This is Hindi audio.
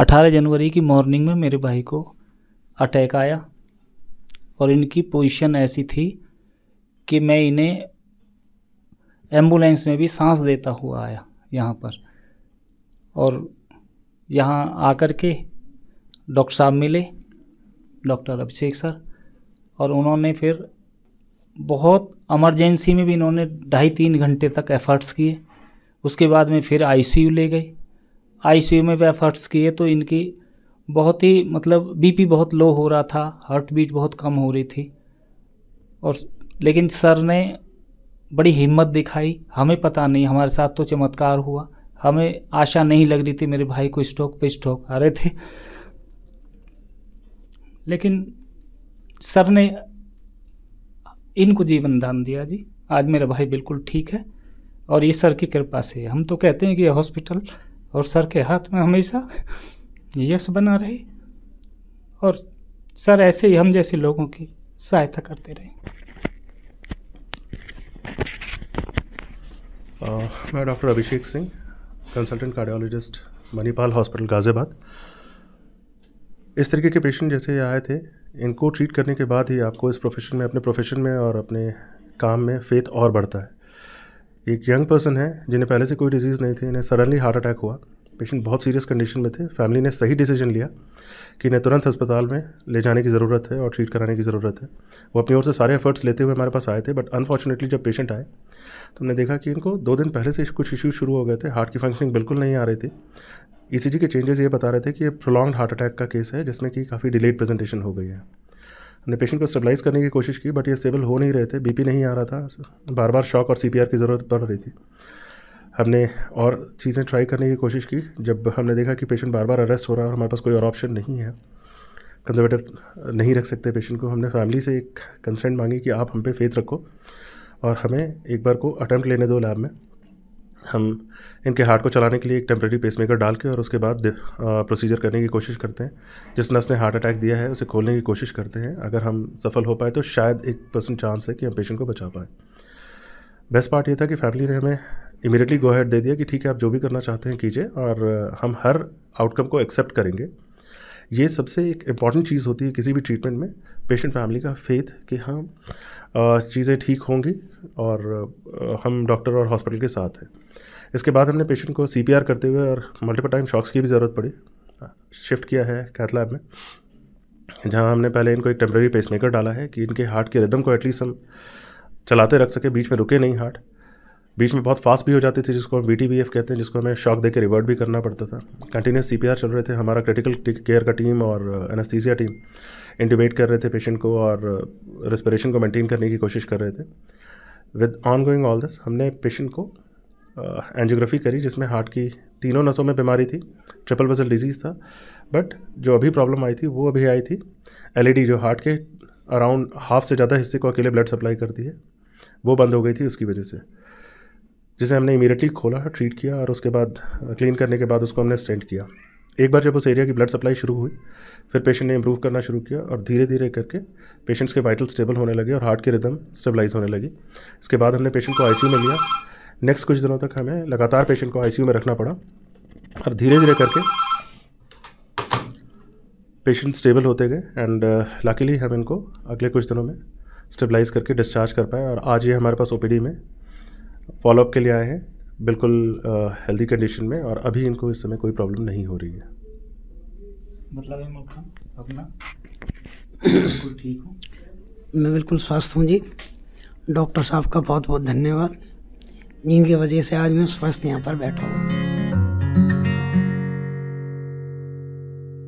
18 जनवरी की मॉर्निंग में मेरे भाई को अटैक आया और इनकी पोजीशन ऐसी थी कि मैं इन्हें एम्बुलेंस में भी सांस देता हुआ आया यहाँ पर और यहाँ आकर के डॉक्टर साहब मिले डॉक्टर अभिषेक सर और उन्होंने फिर बहुत एमरजेंसी में भी इन्होंने ढाई तीन घंटे तक एफर्ट्स किए उसके बाद में फिर आईसीयू ले गए आईसीयू में भी एफर्ट्स किए तो इनकी बहुत ही मतलब बीपी बहुत लो हो रहा था हार्ट बीट बहुत कम हो रही थी और लेकिन सर ने बड़ी हिम्मत दिखाई हमें पता नहीं हमारे साथ तो चमत्कार हुआ हमें आशा नहीं लग रही थी मेरे भाई को स्ट्रोक पे स्ट्रोक आ रहे थे लेकिन सर ने इनको जीवन दान दिया जी आज मेरा भाई बिल्कुल ठीक है और ये सर की कृपा से हम तो कहते हैं कि हॉस्पिटल और सर के हाथ में हमेशा यश बना रहे और सर ऐसे ही हम जैसे लोगों की सहायता करते रहें मैं doctor Abhishek Singh consultant cardiologist Manipal hospital Ghaziabad इस तरीके के पेशेंट जैसे आए थे इनको ट्रीट करने के बाद ही आपको इस प्रोफेशन में अपने प्रोफेशन में और अपने काम में फेथ और बढ़ता है एक यंग पर्सन है जिन्हें पहले से कोई डिजीज़ नहीं थी इन्हें सडनली हार्ट अटैक हुआ पेशेंट बहुत सीरियस कंडीशन में थे फैमिली ने सही डिसीजन लिया कि इन्हें तुरंत अस्पताल में ले जाने की ज़रूरत है और ट्रीट कराने की ज़रूरत है वो अपनी ओर से सारे एफर्ट्स लेते हुए हमारे पास आए थे बट अनफॉर्चुनेटली जब पेशेंट आए तो हमने देखा कि इनको दो दिन पहले से कुछ इशू शुरू हो गए थे हार्ट की फंक्शनिंग बिल्कुल नहीं आ रही थी ई e के चेंजेस ये बता रहे थे कि ये प्रोलॉन्ग हार्ट अटैक का केस है जिसमें कि काफ़ी डिलेड प्रेजेंटेशन हो गई है हमने पेशेंट को स्टेबलाइज करने की कोशिश की बट ये स्टेबल हो नहीं रहे थे बीपी नहीं आ रहा था बार बार शॉक और सीपीआर की ज़रूरत पड़ रही थी हमने और चीज़ें ट्राई करने की कोशिश की जब हमने देखा कि पेशेंट बार बार अरेस्ट हो रहा है और हमारे पास कोई और ऑप्शन नहीं है कंजर्वेटिव नहीं रख सकते पेशेंट को हमने फैमिली से एक कंसेंट मांगी कि आप हम पे फेथ रखो और हमें एक बार को अटैम्प्ट लेने दो लैब में हम इनके हार्ट को चलाने के लिए एक टेम्प्रेरी पेसमेकर डाल के और उसके बाद प्रोसीजर करने की कोशिश करते हैं जिस नर्स ने हार्ट अटैक दिया है उसे खोलने की कोशिश करते हैं अगर हम सफल हो पाए तो शायद एक परसेंट चांस है कि हम पेशेंट को बचा पाएँ बेस्ट पार्ट ये था कि फैमिली ने हमें इमीडिएटली गो हेड दे दिया कि ठीक है आप जो भी करना चाहते हैं कीजिए और हम हर आउटकम को एक्सेप्ट करेंगे ये सबसे एक इम्पॉर्टेंट चीज़ होती है किसी भी ट्रीटमेंट में पेशेंट फैमिली का फेथ कि हाँ चीज़ें ठीक होंगी और हम डॉक्टर और हॉस्पिटल के साथ हैं इसके बाद हमने पेशेंट को सी करते हुए और मल्टीपल टाइम शॉक्स की भी ज़रूरत पड़ी शिफ्ट किया है कैथलाब में जहाँ हमने पहले इनको एक टेम्प्रेरी पेसमेकर डाला है कि इनके हार्ट के रिदम को एटलीस्ट हम चलाते रख सके बीच में रुके नहीं हार्ट बीच में बहुत फास्ट भी हो जाती थी जिसको हम बी कहते हैं जिसको हमें शॉक देकर रिवर्ट भी करना पड़ता था कंटिन्यूस सी चल रहे थे हमारा क्रिटिकल केयर का टीम और एनेस्थीसिया टीम इंटीमेट कर रहे थे पेशेंट को और रेस्परेशन uh, को मेंटेन करने की कोशिश कर रहे थे with ongoing all this हमने पेशेंट को एंजियोग्राफी uh, करी जिसमें हार्ट की तीनों नसों में बीमारी थी ट्रिपल वजल डिजीज़ था बट जो अभी प्रॉब्लम आई थी वो अभी आई थी एल e जो हार्ट के अराउंड हाफ से ज़्यादा हिस्से को अकेले ब्लड सप्लाई करती है वो बंद हो गई थी उसकी वजह से जिसे हमने इमीडिएटली खोला ट्रीट किया और उसके बाद क्लीन करने के बाद उसको हमने स्टेंट किया एक बार जब उस एरिया की ब्लड सप्लाई शुरू हुई फिर पेशेंट ने इम्प्रूव करना शुरू किया और धीरे धीरे करके पेशेंट्स के वाइटल स्टेबल होने लगे और हार्ट की रिदम स्टेबलाइज होने लगी इसके बाद हमने पेशेंट को आईसीयू में लिया नेक्स्ट कुछ दिनों तक हमें लगातार पेशेंट को आईसीयू में रखना पड़ा और धीरे धीरे करके पेशेंट स्टेबल होते गए एंड लकीली हम इनको अगले कुछ दिनों में स्टेबलाइज करके डिस्चार्ज कर पाए और आज ये हमारे पास ओपीडी में फॉलोअप के लिए आए हैं बिल्कुल हेल्दी कंडीशन में और अभी इनको इस समय कोई प्रॉब्लम नहीं हो रही है मतलब अपना ठीक हूँ मैं बिल्कुल स्वस्थ हूँ जी डॉक्टर साहब का बहुत बहुत धन्यवाद जिनकी वजह से आज मैं स्वस्थ यहाँ पर बैठा हुआ